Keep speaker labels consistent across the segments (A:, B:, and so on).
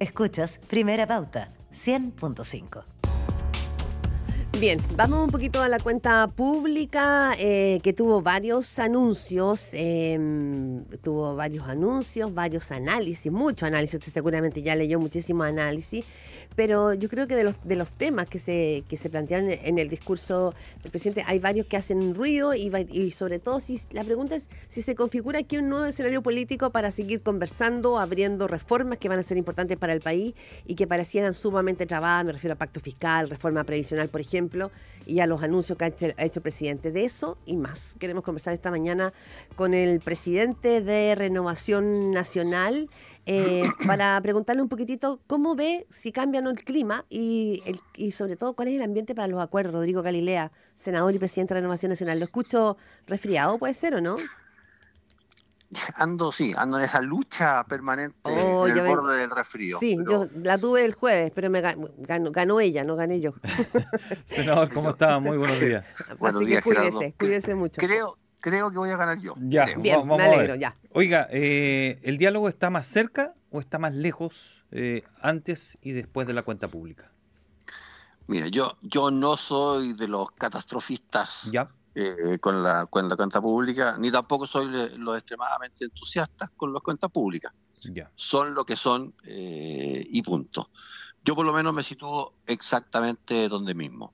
A: Escuchas Primera Pauta 100.5. Bien, vamos un poquito a la cuenta pública eh, que tuvo varios anuncios, em, tuvo varios anuncios, varios análisis, mucho análisis, usted seguramente ya leyó muchísimo análisis, pero yo creo que de los, de los temas que se, se plantearon en el discurso del presidente hay varios que hacen ruido y, sobre todo si la pregunta es si se configura aquí un nuevo escenario político para seguir conversando, abriendo reformas que van a ser importantes para el país y que parecieran sumamente trabadas, me refiero a pacto fiscal, reforma previsional, por ejemplo y a los anuncios que ha hecho, el presidente. De eso y más queremos conversar esta mañana con el presidente de Renovación Nacional eh, para preguntarle un poquitito cómo ve si cambian el clima y, y sobre todo cuál es el ambiente para los acuerdos. Rodrigo Galilea, senador y presidente de Renovación Nacional. Lo escucho resfriado, puede ser o no?
B: ando, sí, ando en esa lucha permanente del oh, borde del resfrío. Sí, yo
A: la tuve el jueves, pero me ganó, ella, no gané yo.
C: Senador, ¿cómo está? Muy buenos días. Así que cuídese,
B: cuídese mucho. Creo, creo que voy a ganar yo. Ya, bien, me alegro, ya.
C: Oiga, eh, ¿el diálogo está más cerca o está más lejos eh, antes y después de la cuenta pública?
B: Mira, yo, yo no soy de los catastrofistas. Ya eh, con, la, con la cuenta pública, ni tampoco soy los extremadamente entusiastas con las cuentas públicas. Son lo que son eh, y punto. Yo por lo menos me sitúo exactamente donde mismo.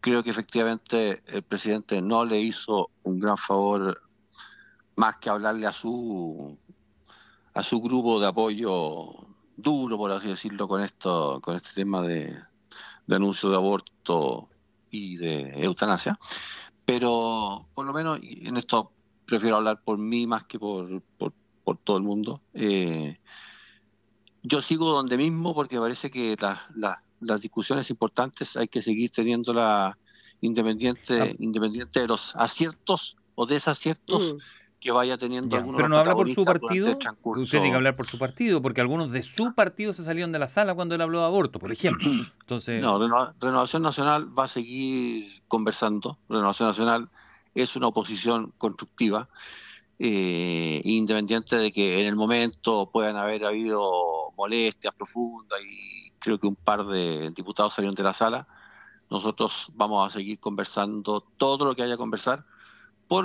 B: Creo que efectivamente el presidente no le hizo un gran favor más que hablarle a su a su grupo de apoyo duro, por así decirlo, con esto, con este tema de, de anuncio de aborto y de eutanasia. Pero por lo menos en esto prefiero hablar por mí más que por, todo el mundo. Eh, yo sigo donde mismo porque parece que las discusiones importantes hay que seguir teniéndolas independiente, ah. independiente de los aciertos o
C: desaciertos mm
B: que vaya teniendo Pero no habla por su partido. Usted tiene que
C: hablar por su partido, porque algunos de su partido se salieron de la sala cuando él habló de aborto, por ejemplo. Entonces... No, Renovación Nacional va a seguir
B: conversando. Renovación Nacional es una oposición constructiva, eh, independiente de que en el momento puedan haber habido molestias profundas y creo que un par de diputados salieron de la sala. Nosotros vamos a seguir conversando todo lo que haya que conversar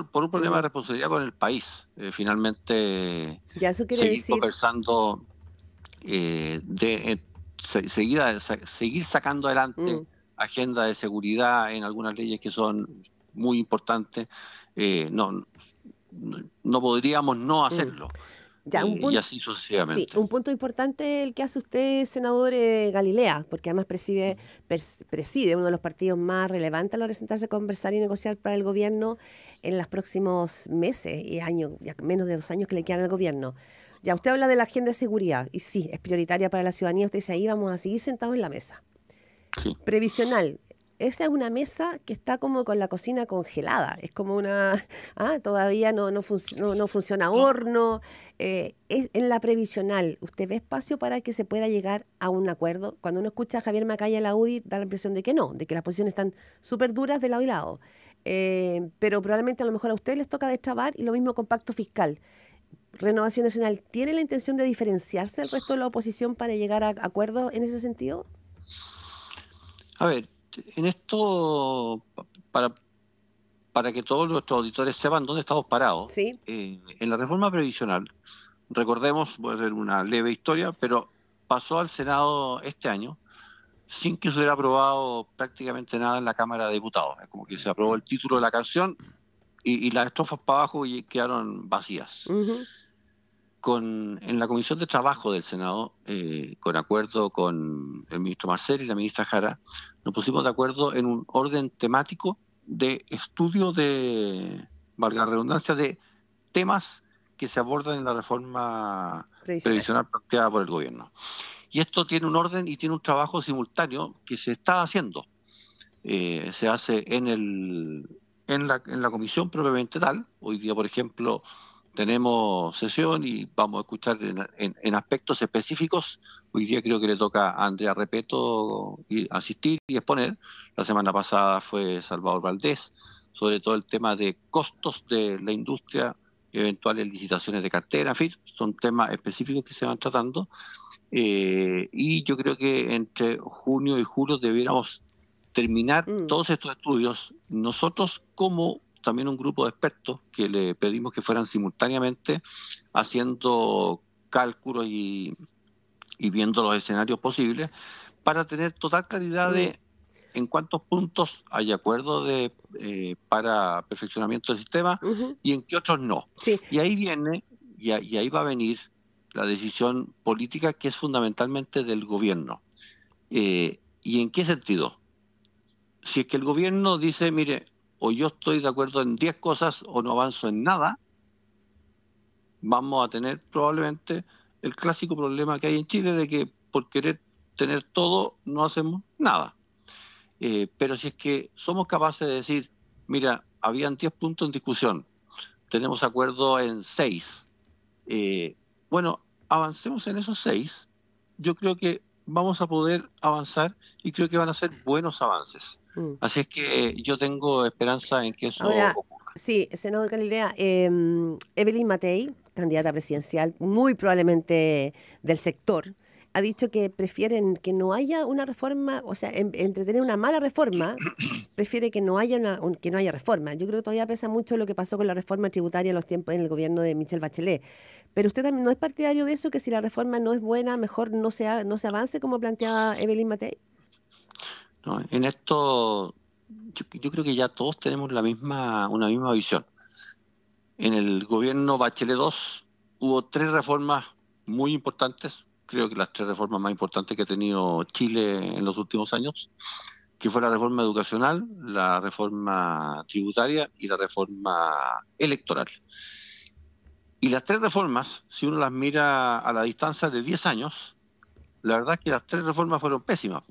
B: por, un problema de responsabilidad con el país. Eh, finalmente,
A: ya quiere seguir
B: conversando, eh, de, eh, seguir sacando adelante mm. agenda de seguridad en algunas leyes que son muy importantes. no, no podríamos no mm. hacerlo.
A: Ya, un punto, y así un punto importante el que hace usted, senador Galilea, porque además preside, preside uno de los partidos más relevantes a la hora sentarse a conversar y negociar para el gobierno en los próximos meses y años, menos de dos años que le quedan al gobierno. Ya usted habla de la agenda de seguridad y sí, es prioritaria para la ciudadanía. Usted dice ahí vamos a seguir sentados en la mesa. Previsional. Esa es una mesa que está como con la cocina congelada. Es como una. Ah, todavía no, no, funciona horno. Eh, es, en la previsional, ¿usted ve espacio para que se pueda llegar a un acuerdo? Cuando uno escucha a Javier Macaya en la UDI, da la impresión de que no, de que las posiciones están súper duras de lado y lado. Eh, pero probablemente a lo mejor a ustedes les toca destrabar y lo mismo con pacto fiscal. ¿Renovación Nacional tiene la intención de diferenciarse del resto de la oposición para llegar a acuerdos en ese sentido?
B: A ver, en esto, para, para que todos nuestros auditores sepan dónde estamos parados, eh, en la reforma previsional, recordemos, voy a hacer una leve historia, pero pasó al Senado este año sin que se hubiera aprobado prácticamente nada en la Cámara de Diputados. Es como que se aprobó el título de la canción y, las estrofas para abajo quedaron vacías. en la Comisión de Trabajo del Senado, eh, con acuerdo con el ministro Marcel y la ministra Jara, nos pusimos de acuerdo en un orden temático de estudio de, valga la redundancia, de temas que se abordan en la reforma previsional planteada por el gobierno. Y esto tiene un orden y tiene un trabajo simultáneo que se está haciendo. Eh, se hace en, el, en, la, comisión propiamente tal. Hoy día, por ejemplo, tenemos sesión y vamos a escuchar en, aspectos específicos. Hoy día creo que le toca a Andrea Repeto asistir y exponer. La semana pasada fue Salvador Valdés, sobre todo el tema de costos de la industria, eventuales licitaciones de cartera, en fin, son temas específicos que se van tratando. Eh, y yo creo que entre junio y julio debiéramos terminar mm. todos estos estudios, nosotros como también un grupo de expertos que le pedimos que fueran simultáneamente haciendo cálculos y, viendo los escenarios posibles para tener total claridad de mm. en cuántos puntos hay acuerdo de, eh, para perfeccionamiento del sistema y en qué otros no. Y ahí viene, y, y ahí va a venir la decisión política que es fundamentalmente del gobierno. Eh, ¿Y en qué sentido? Si es que el gobierno dice, mire, o yo estoy de acuerdo en 10 cosas o no avanzo en nada, vamos a tener probablemente el clásico problema que hay en Chile de que por querer tener todo no hacemos nada. Eh, pero si es que somos capaces de decir, mira, habían 10 puntos en discusión, tenemos acuerdo en 6, eh, bueno, avancemos en esos seis, yo creo que vamos a poder avanzar y creo que van a ser buenos avances. Mm. Así es que eh, yo tengo esperanza en que eso Ahora, ocurra.
A: Sí, senador Galilea, em, Evelyn Matei, candidata presidencial, muy probablemente del sector, ha dicho que prefieren que no haya una reforma, o sea, entre tener una mala reforma, prefiere que no haya una, que no haya reforma. Yo creo que todavía pesa mucho lo que pasó con la reforma tributaria en los tiempos en el gobierno de Michelle Bachelet. Pero usted también no es partidario de eso, que si la reforma no es buena, mejor no se, no se avance, como planteaba Evelyn Matei.
B: No, en esto yo, creo que ya todos tenemos la misma, una misma visión. En el gobierno Bachelet II hubo tres reformas muy importantes creo que las tres reformas más importantes que ha tenido Chile en los últimos años, que fue la reforma educacional, la reforma tributaria y la reforma electoral. Y las tres reformas, si uno las mira a la distancia de 10 años, la verdad es que las tres reformas fueron pésimas.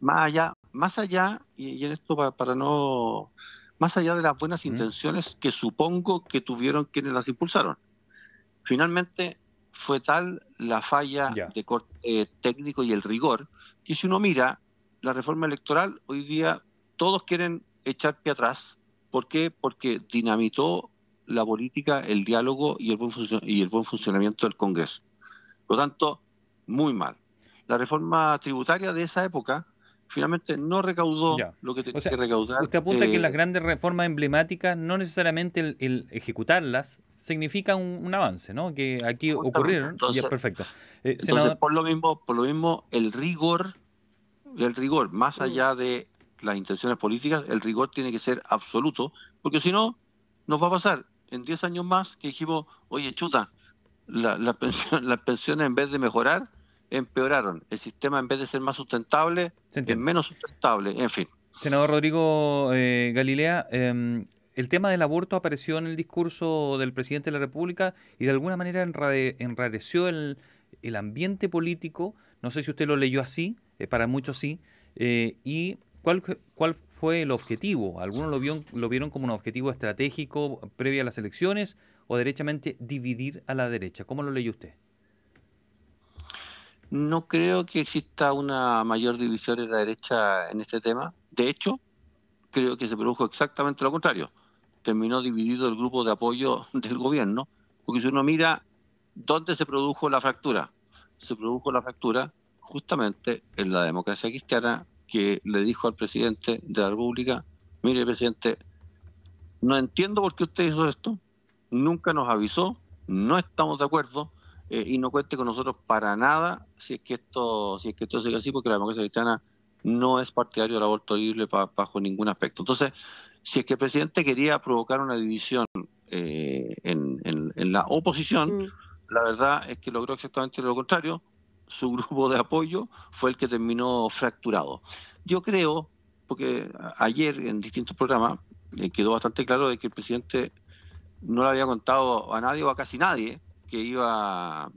B: Más allá, más allá y, en esto para, para, no, más allá de las buenas intenciones que supongo que tuvieron quienes las impulsaron. Finalmente, fue tal la falla de corte eh, técnico y el rigor que si uno mira la reforma electoral, hoy día todos quieren echar pie atrás. ¿Por qué? Porque dinamitó la política, el diálogo y el buen, y el buen funcionamiento del Congreso. Por lo tanto, muy mal. La reforma tributaria de esa época finalmente no recaudó lo que tenía que recaudar.
C: Usted apunta que eh, las grandes reformas emblemáticas, no necesariamente el, ejecutarlas, significa un, avance, ¿no? Que aquí ocurrieron y es perfecto. Eh,
B: por lo mismo, por lo mismo, el rigor, el rigor, más mm. allá de las intenciones políticas, el rigor tiene que ser absoluto, porque si no, nos va a pasar en 10 años más que dijimos, oye, chuta, las pensiones en vez de mejorar, empeoraron. El sistema, en vez de ser más sustentable, es menos sustentable, en fin.
C: Senador Rodrigo eh, Galilea, em, el tema del aborto apareció en el discurso del presidente de la República y de alguna manera enrareció el, ambiente político. No sé si usted lo leyó así, eh, para muchos sí. Eh, ¿Y cuál, cuál fue el objetivo? ¿Algunos lo, vio, lo vieron como un objetivo estratégico previo a las elecciones o derechamente dividir a la derecha? ¿Cómo lo leyó usted? No
B: creo que exista una mayor división en la derecha en este tema. De hecho, creo que se produjo exactamente lo contrario. Terminó dividido el grupo de apoyo del gobierno, porque si uno mira dónde se produjo la fractura, se produjo la fractura justamente en la democracia cristiana que le dijo al presidente de la República, mire presidente, no entiendo por qué usted hizo esto, nunca nos avisó, no estamos de acuerdo, eh, y no cuente con nosotros para nada si es que esto si es que esto sigue así, porque la democracia cristiana no es partidario del aborto libre bajo ningún aspecto. Entonces, si es que el presidente quería provocar una división eh, en, la oposición, mm. la verdad es que logró exactamente lo contrario. Su grupo de apoyo fue el que terminó fracturado. Yo creo, porque ayer en distintos programas eh, quedó bastante claro de que el presidente no le había contado a nadie o a casi nadie que iba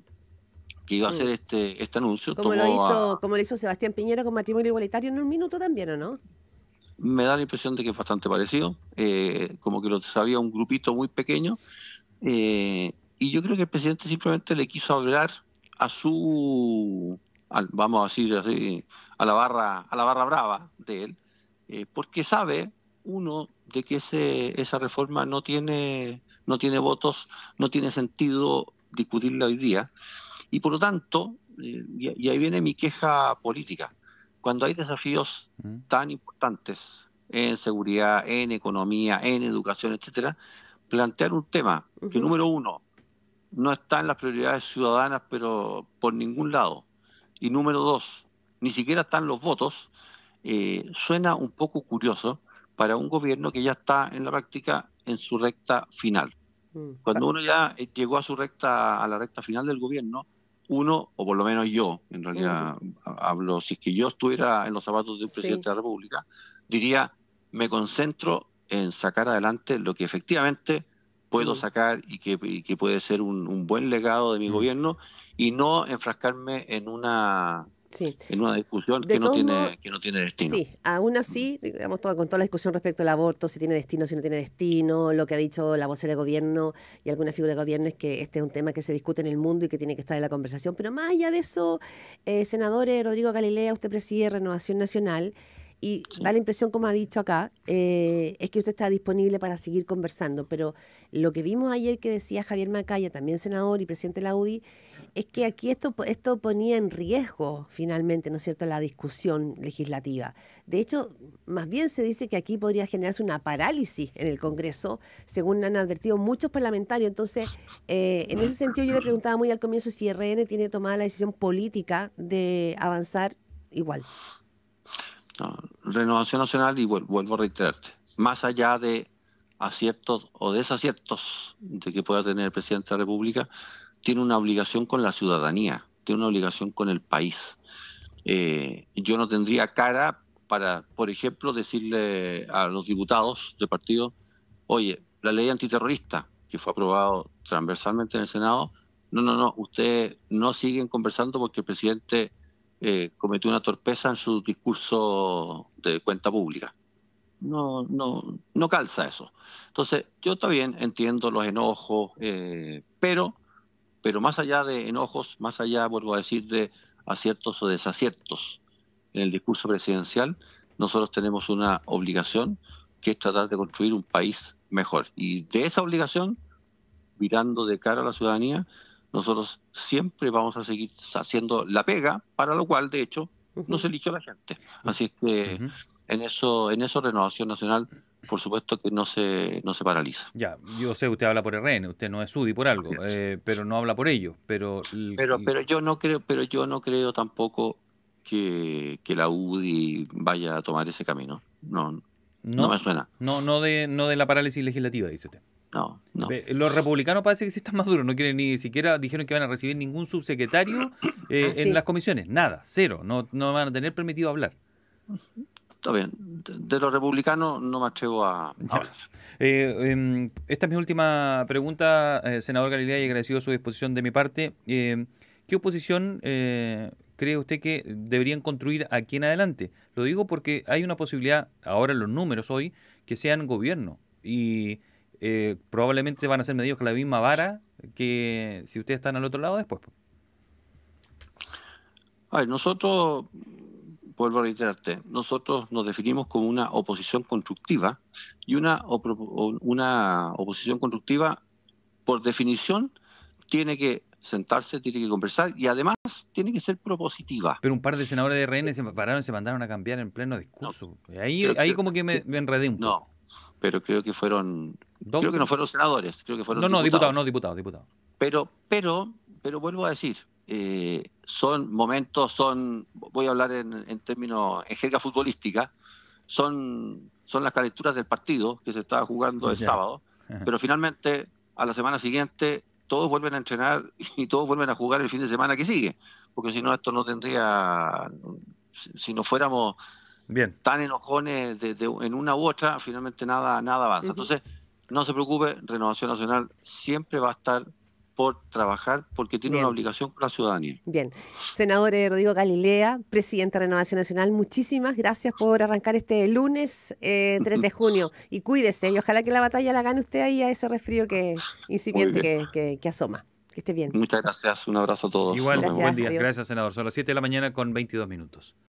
B: que iba a hacer mm. este, este anuncio. Como lo, hizo,
A: como hizo Sebastián Piñera con matrimonio igualitario en un minuto también, ¿o no?
B: Me da la impresión de que es bastante parecido, eh, como que lo sabía un grupito muy pequeño, eh, y yo creo que el presidente simplemente le quiso hablar a su, vamos a decir así, a la barra, a la barra brava de él, eh, porque sabe uno de que ese, esa reforma no tiene, no tiene votos, no tiene sentido discutirla hoy día. Y por lo tanto, eh, y, ahí viene mi queja política, cuando hay desafíos mm. tan importantes en seguridad, en economía, en educación, etcétera, plantear un tema que número uno no está en las prioridades ciudadanas, pero por ningún lado, y número dos, ni siquiera están los votos, eh, suena un poco curioso para un gobierno que ya está en la práctica en su recta final. Cuando ah. uno ya eh, llegó a su recta, a la recta final del gobierno, uno, o por lo menos yo, en realidad hablo, si es que yo estuviera en los zapatos de un presidente de la República, diría, me concentro en sacar adelante lo que efectivamente puedo sacar y que, puede ser un, buen legado de mi gobierno y no enfrascarme en una en una discusión que no, tiene, que no tiene destino.
A: Sí, aún así, digamos, con toda la discusión respecto al aborto, si tiene destino, si no tiene destino, lo que ha dicho la vocera de gobierno y alguna figura de gobierno es que este es un tema que se discute en el mundo y que tiene que estar en la conversación. Pero más allá de eso, eh, senadores, Rodrigo Galilea, usted preside Renovación Nacional y da la impresión, como ha dicho acá, eh, es que usted está disponible para seguir conversando. Pero lo que vimos ayer que decía Javier Macaya, también senador y presidente de la UDI, es que aquí esto, esto ponía en riesgo finalmente, ¿no es cierto?, la discusión legislativa. De hecho, más bien se dice que aquí podría generarse una parálisis en el Congreso, según han advertido muchos parlamentarios. Entonces, eh, en ese sentido yo le preguntaba muy al comienzo si RN tiene tomada la decisión política de avanzar igual.
B: Renovación Nacional, y vuelvo, vuelvo a reiterarte, más allá de aciertos o desaciertos de que pueda tener el presidente de la República, tiene una obligación con la ciudadanía, tiene una obligación con el país. Eh, yo no tendría cara para, por ejemplo, decirle a los diputados de partido, oye, la ley antiterrorista que fue aprobado transversalmente en el Senado, no, no, no, ustedes no siguen conversando porque el presidente eh, cometió una torpeza en su discurso de cuenta pública. No, no, no calza eso. Entonces, yo también entiendo los enojos, eh, pero pero más allá de enojos, más allá, vuelvo a decir, de aciertos o desaciertos en el discurso presidencial, nosotros tenemos una obligación que es tratar de construir un país mejor. Y de esa obligación, mirando de cara a la ciudadanía, nosotros siempre vamos a seguir haciendo la pega, para lo
C: cual, de hecho, nos eligió la gente.
B: Así es que en eso, en eso Renovación Nacional por supuesto que no se, no se paraliza.
C: Ya, yo sé, usted habla por RN, usted no es UDI por algo, eh, pero no habla por ellos. Pero, pero,
B: pero yo no creo, pero yo no creo tampoco que, la UDI vaya a tomar ese camino. No, no, me suena.
C: No, no de, no de la parálisis legislativa, dice usted. No, no. Los republicanos parece que sí están maduros no quieren ni siquiera, dijeron que van a recibir ningún subsecretario eh, ah, en las comisiones, nada, cero, no, no van a tener permitido hablar. Está bien.
B: De los republicanos no me atrevo a,
C: eh, em, esta es mi última pregunta, eh, senador Galilea, y agradecido su disposición de mi parte. Em, ¿Qué oposición eh, cree usted que deberían construir aquí en adelante? Lo digo porque hay una posibilidad, ahora los números hoy, que sean gobierno. Y probablemente van a ser medidos con la misma vara que si ustedes están al otro lado después. Pues.
B: Ay, nosotros vuelvo a reiterarte, nosotros nos definimos como una oposición constructiva y una, una oposición constructiva, por definición, tiene que sentarse, tiene que conversar y además tiene que ser propositiva. Pero un par de senadores
C: de RN se pararon y se mandaron a cambiar en pleno discurso. ahí como que me, enredé un poco. No, pero creo que fueron... Creo que no fueron senadores, creo que fueron... No, no, diputados, no, diputados, diputados.
B: Pero, pero, pero vuelvo a decir, eh, son momentos, son, voy a hablar en, términos, en jerga futbolística, son, son las calenturas del partido que se estaba jugando el sábado, pero finalmente a la semana siguiente todos vuelven a entrenar y todos vuelven a jugar el fin de semana que sigue, porque si no esto no tendría, si no fuéramos Bien. tan enojones en una u otra, finalmente nada, nada avanza. Entonces, no se preocupe, Renovación Nacional siempre va a estar por trabajar porque tiene una obligación con la ciudadanía.
A: Bien. Senador Rodrigo Galilea, presidente de Renovación Nacional, muchísimas gracias por arrancar este lunes 3 eh, de junio. Y cuídese, y ojalá que la batalla la gane usted ahí a ese resfrío que incipiente
C: que, asoma. Que esté bien. Muchas gracias, un abrazo a todos. Igual, buen día. Gracias, senador. Son las 7 de la mañana con 22 minutos.